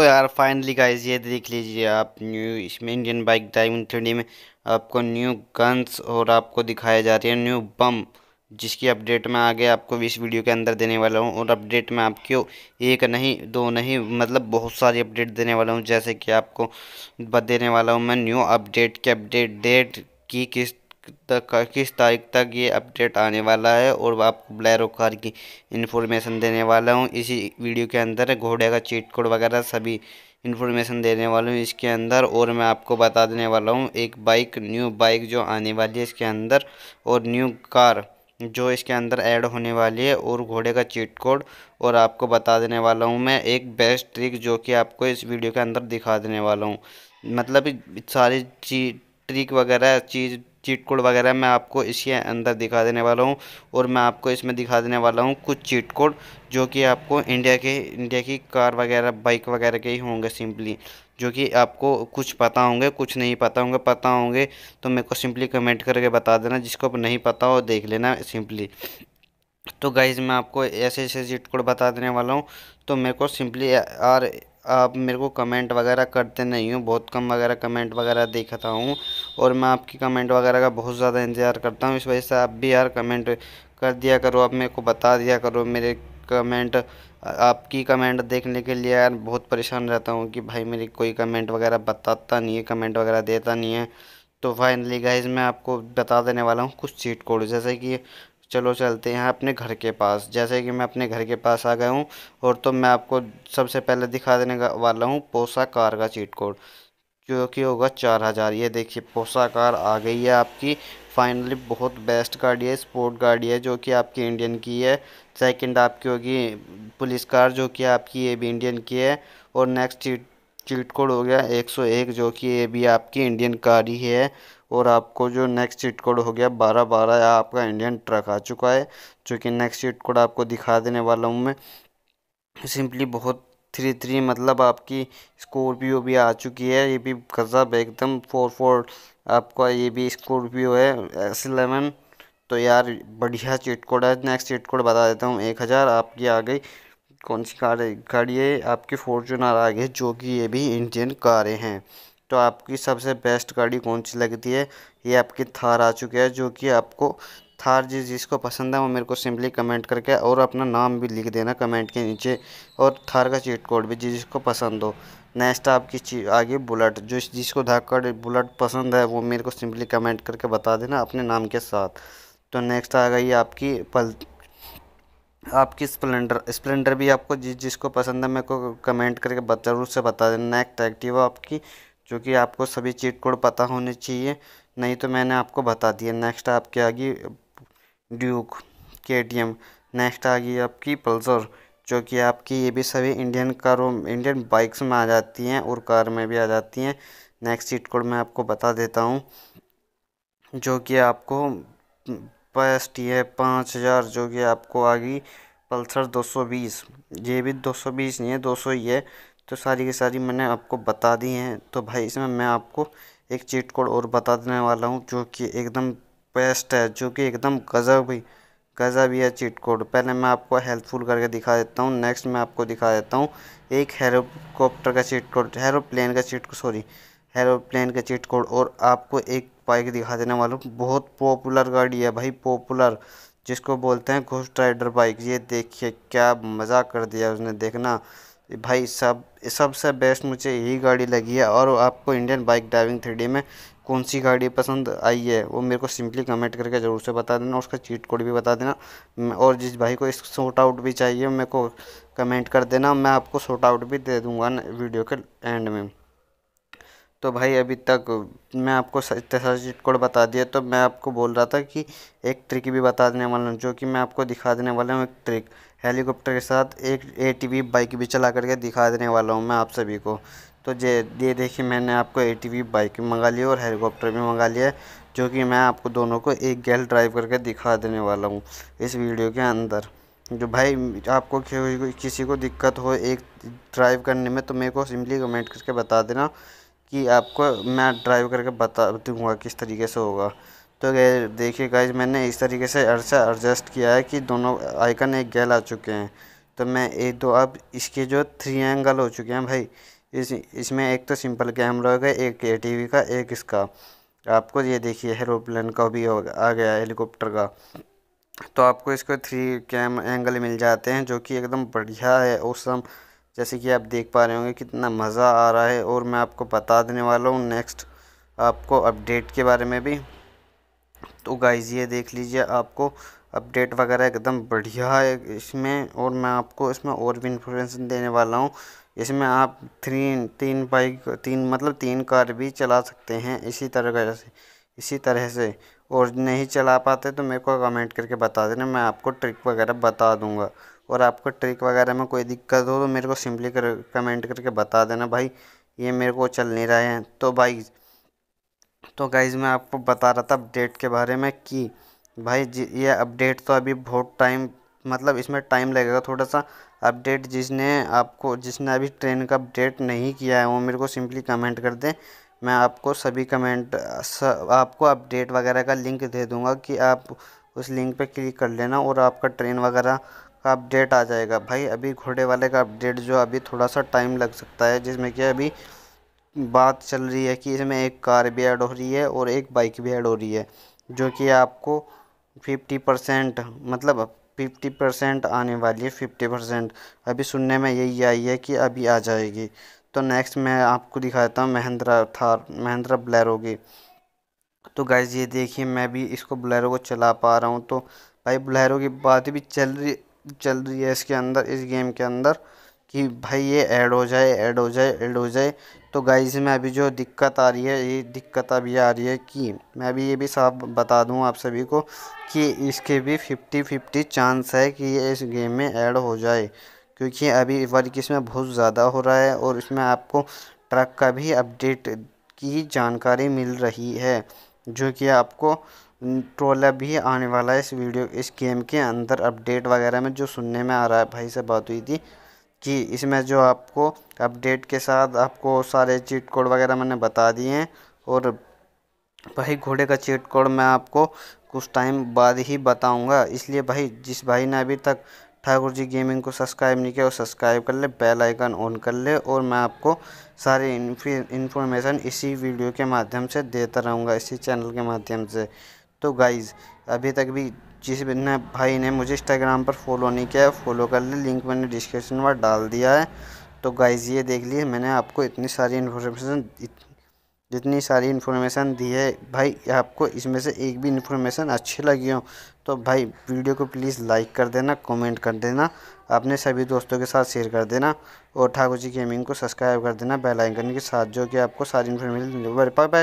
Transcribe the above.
तो यार finally guys ये देख लीजिए आप न्यू इसमें इंडियन बाइक डायमंड थ्री में आपको न्यू गन्स और आपको दिखाया जा रही है न्यू बम जिसकी अपडेट मैं आगे आपको इस वीडियो के अंदर देने वाला हूँ और अपडेट में आपको एक नहीं दो नहीं मतलब बहुत सारी अपडेट देने वाला हूँ जैसे कि आपको देने वाला हूँ मैं न्यू अपडेट के अपडेट डेट की किस किस तारीख तक ये अपडेट आने वाला है और आपको ब्लैरो कार की इन्फॉर्मेशन देने वाला हूँ इसी वीडियो के अंदर घोड़े का चीट कोड वगैरह सभी इन्फॉर्मेशन देने वाला हूँ इसके अंदर और मैं आपको बता देने वाला हूँ एक बाइक न्यू बाइक जो आने वाली है इसके अंदर और न्यू कार जो इसके अंदर ऐड होने वाली है और घोड़े का चीट कोड और आपको बता देने वाला हूँ मैं एक बेस्ट ट्रिक जो कि आपको इस वीडियो के अंदर दिखा देने वाला हूँ मतलब सारी चीट ट्रिक वगैरह चीज़ चीट कोड वगैरह मैं आपको इसके अंदर दिखा देने वाला हूँ और मैं आपको इसमें दिखा देने वाला हूँ कुछ चीट कोड जो कि आपको इंडिया के इंडिया की कार वगैरह बाइक वगैरह के ही होंगे सिंपली जो कि आपको कुछ पता होंगे कुछ नहीं पता होंगे पता होंगे तो मेरे को सिंपली कमेंट करके बता देना जिसको नहीं पता हो देख लेना सिंपली तो गाइज़ मैं आपको ऐसे ऐसे चीट कोड बता देने वाला हूँ तो मेरे को सिंपली आर आप मेरे को कमेंट वगैरह करते नहीं हो बहुत कम वगैरह कमेंट वगैरह देखता हूँ और मैं आपकी कमेंट वगैरह का बहुत ज़्यादा इंतज़ार करता हूँ इस वजह से आप भी यार कमेंट कर दिया करो आप मेरे को बता दिया करो मेरे कमेंट आपकी कमेंट देखने के लिए यार बहुत परेशान रहता हूँ कि भाई मेरी कोई कमेंट वगैरह बताता नहीं है कमेंट वगैरह देता नहीं है तो फाइनली गाइज मैं आपको बता देने वाला हूँ कुछ चीट कोड जैसे कि चलो चलते हैं अपने घर के पास जैसे कि मैं अपने घर के पास आ गया हूँ और तो मैं आपको सबसे पहले दिखा देने वाला हूँ पोसा कार का चीट कोड जो कि होगा चार हज़ार ये देखिए पोसा कार आ गई है आपकी फाइनली बहुत बेस्ट गाड़ी है स्पोर्ट गाड़ी है जो कि आपकी इंडियन की है सेकंड आपकी होगी पुलिस कार जो कि आपकी ये भी इंडियन की है और नेक्स्ट चीट चीट कोड हो गया 101 जो कि ये भी आपकी इंडियन कार ही है और आपको जो नेक्स्ट चीट कोड हो गया बारह बारह आपका इंडियन ट्रक आ चुका है जो कि नेक्स्ट चिट कोड आपको दिखा देने वाला हूँ मैं सिंपली बहुत थ्री थ्री मतलब आपकी स्कॉर्पियो भी आ चुकी है ये भी गजब एकदम फोर फोर आपका ये भी स्कॉर्पियो है एस इलेवन तो यार बढ़िया चीट कोड है नेक्स्ट चीट कोड बता देता हूँ एक हज़ार आपकी आ गई कौन सी कार गाड़ी है आपकी फॉर्चूनर आ गई जो कि ये भी इंडियन कारें हैं तो आपकी सबसे बेस्ट गाड़ी कौन सी लगती है ये आपकी थार आ चुकी है जो कि आपको थार जिस जिसको पसंद है वो मेरे को सिंपली कमेंट करके और अपना नाम भी लिख देना कमेंट के नीचे और थार का चीट कोड भी जिस जिसको पसंद हो नेक्स्ट आपकी चीज आगे बुलेट जो जिसको धाकड़ बुलेट पसंद है वो मेरे को सिंपली कमेंट करके बता देना अपने नाम के साथ तो नेक्स्ट आ गई आपकी पल आपकी स्प्लेंडर स्प्लेंडर भी आपको जिस जिसको पसंद है मेरे को कमेंट करके ज़रूर से बता देना नेक्स्ट एक्टिव आपकी जो कि आपको सभी चीट कोड पता होने चाहिए नहीं तो मैंने आपको बता दिया नेक्स्ट आपकी आ गई ड्यूक के नेक्स्ट आ गई आपकी पल्सर जो कि आपकी ये भी सभी इंडियन कारों इंडियन बाइक्स में आ जाती हैं और कार में भी आ जाती हैं नेक्स्ट चीट कोड मैं आपको बता देता हूँ जो कि आपको टी है पाँच हज़ार जो कि आपको आ गई पल्सर दो सौ बीस ये भी दो सौ बीस नहीं है दो सौ ही है तो सारी की सारी मैंने आपको बता दी हैं तो भाई इसमें मैं आपको एक चीट कोड और बता देने वाला हूँ जो कि एकदम बेस्ट है जो कि एकदम गजब भी गजब ही है चीट कोड पहले मैं आपको हेल्पफुल करके दिखा देता हूँ नेक्स्ट मैं आपको दिखा देता हूँ एक हेलीकॉप्टर का चीट कोड हेरोप्लेन का चीट सॉरी हेरोप्लेन का चीट कोड और आपको एक बाइक दिखा देने वाला हूँ बहुत पॉपुलर गाड़ी है भाई पॉपुलर जिसको बोलते हैं घोस्ट राइडर बाइक ये देखिए क्या मज़ा कर दिया उसने देखना भाई सब सबसे बेस्ट मुझे यही गाड़ी लगी है और आपको इंडियन बाइक ड्राइविंग थ्री में कौन सी गाड़ी पसंद आई है वो मेरे को सिंपली कमेंट करके ज़रूर से बता देना उसका चीट कोड भी बता देना और जिस भाई को इस शॉर्ट आउट भी चाहिए मेरे को कमेंट कर देना मैं आपको शॉर्ट आउट भी दे दूँगा वीडियो के एंड में तो भाई अभी तक मैं आपको इतने सारे चीट कोड बता दिया तो मैं आपको बोल रहा था कि एक ट्रिक भी बता देने वाला हूँ जो कि मैं आपको दिखा देने वाला हूँ एक ट्रिक हेलीकॉप्टर के साथ एक ए बाइक भी चला करके दिखा देने वाला हूँ मैं आप सभी को तो जे ये देखिए मैंने आपको ए बाइक भी मंगा ली और हेलीकॉप्टर भी मंगा लिया जो कि मैं आपको दोनों को एक गैल ड्राइव करके दिखा देने वाला हूँ इस वीडियो के अंदर जो भाई आपको किसी को दिक्कत हो एक ड्राइव करने में तो मेरे को सिंपली कमेंट करके बता देना कि आपको मैं ड्राइव करके बता दूंगा किस तरीके से होगा तो गए देखिए गाइज मैंने इस तरीके से अर्सा एडजस्ट किया है कि दोनों आइकन एक गैल आ चुके हैं तो मैं एक दो अब इसके जो थ्री एंगल हो चुके हैं भाई इस इसमें एक तो सिंपल कैमरा होगा एक ए का एक इसका आपको ये देखिए एरोप्लेन का भी हो आ गया हेलीकॉप्टर का तो आपको इसको थ्री कैम एंगल मिल जाते हैं जो कि एकदम बढ़िया है औसम जैसे कि आप देख पा रहे होंगे कितना मज़ा आ रहा है और मैं आपको बता देने वाला हूँ नेक्स्ट आपको अपडेट के बारे में भी तो गाइज़ ये देख लीजिए आपको अपडेट वगैरह एकदम बढ़िया है इसमें और मैं आपको इसमें और भी इन्फॉर्मेशन देने वाला हूँ इसमें आप थ्री तीन बाइक तीन मतलब तीन कार भी चला सकते हैं इसी तरह से इसी तरह से और नहीं चला पाते तो मेरे को कमेंट करके बता देना मैं आपको ट्रिक वगैरह बता दूंगा और आपको ट्रिक वगैरह में कोई दिक्कत हो तो मेरे को सिंपली कर कमेंट करके बता देना भाई ये मेरे को चल नहीं रहा है तो भाई तो गाइज़ मैं आपको बता रहा था अपडेट के बारे में कि भाई ये अपडेट तो अभी बहुत टाइम मतलब इसमें टाइम लगेगा थोड़ा सा अपडेट जिसने आपको जिसने अभी ट्रेन का अपडेट नहीं किया है वो मेरे को सिंपली कमेंट कर दें मैं आपको सभी कमेंट स, आपको अपडेट वगैरह का लिंक दे दूंगा कि आप उस लिंक पे क्लिक कर लेना और आपका ट्रेन वगैरह का अपडेट आ जाएगा भाई अभी घोड़े वाले का अपडेट जो अभी थोड़ा सा टाइम लग सकता है जिसमें कि अभी बात चल रही है कि इसमें एक कार भी ऐड हो रही है और एक बाइक भी ऐड हो रही है जो कि आपको फिफ्टी परसेंट मतलब फिफ्टी परसेंट आने वाली है फिफ्टी परसेंट अभी सुनने में यही आई है कि अभी आ जाएगी तो नेक्स्ट मैं आपको दिखाता हूँ महिंद्रा थार महिंद्रा ब्लैरो की तो गाइज ये देखिए मैं भी इसको ब्लैरो को चला पा रहा हूँ तो भाई ब्लैरो की बात भी चल रही चल रही है इसके अंदर इस गेम के अंदर कि भाई ये ऐड हो जाए ऐड हो जाए ऐड हो जाए तो गाइज में अभी जो दिक्कत आ रही है ये दिक्कत अभी आ रही है कि मैं अभी ये भी साफ बता दूं आप सभी को कि इसके भी फिफ्टी फिफ्टी चांस है कि ये इस गेम में ऐड हो जाए क्योंकि अभी वर्क इसमें बहुत ज़्यादा हो रहा है और इसमें आपको ट्रक का भी अपडेट की जानकारी मिल रही है जो कि आपको ट्रोला भी आने वाला है इस वीडियो इस गेम के अंदर अपडेट वगैरह में जो सुनने में आ रहा है भाई से बात हुई थी कि इसमें जो आपको अपडेट के साथ आपको सारे चीट कोड वगैरह मैंने बता दिए हैं और भाई घोड़े का चीट कोड मैं आपको कुछ टाइम बाद ही बताऊंगा इसलिए भाई जिस भाई ने अभी तक ठाकुर जी गेमिंग को सब्सक्राइब नहीं किया वो सब्सक्राइब कर ले बेल आइकन ऑन कर ले और मैं आपको सारे इन्फॉर्मेशन इसी वीडियो के माध्यम से देता रहूँगा इसी चैनल के माध्यम से तो गाइज़ अभी तक भी जिस बिना भाई ने मुझे इंस्टाग्राम पर फॉलो नहीं किया है फॉलो कर ले लिंक मैंने डिस्क्रिप्शन में डाल दिया है तो गाइज ये देख लिए मैंने आपको इतनी सारी इन्फॉर्मेशन जितनी सारी इन्फॉर्मेशन दी है भाई आपको इसमें से एक भी इन्फॉर्मेशन अच्छी लगी हो तो भाई वीडियो को प्लीज़ लाइक कर देना कमेंट कर देना अपने सभी दोस्तों के साथ शेयर कर देना और ठाकुर जी गेमिंग को सब्सक्राइब कर देना बेल आइकन के साथ जो कि आपको सारी इन्फॉर्मेशन बाय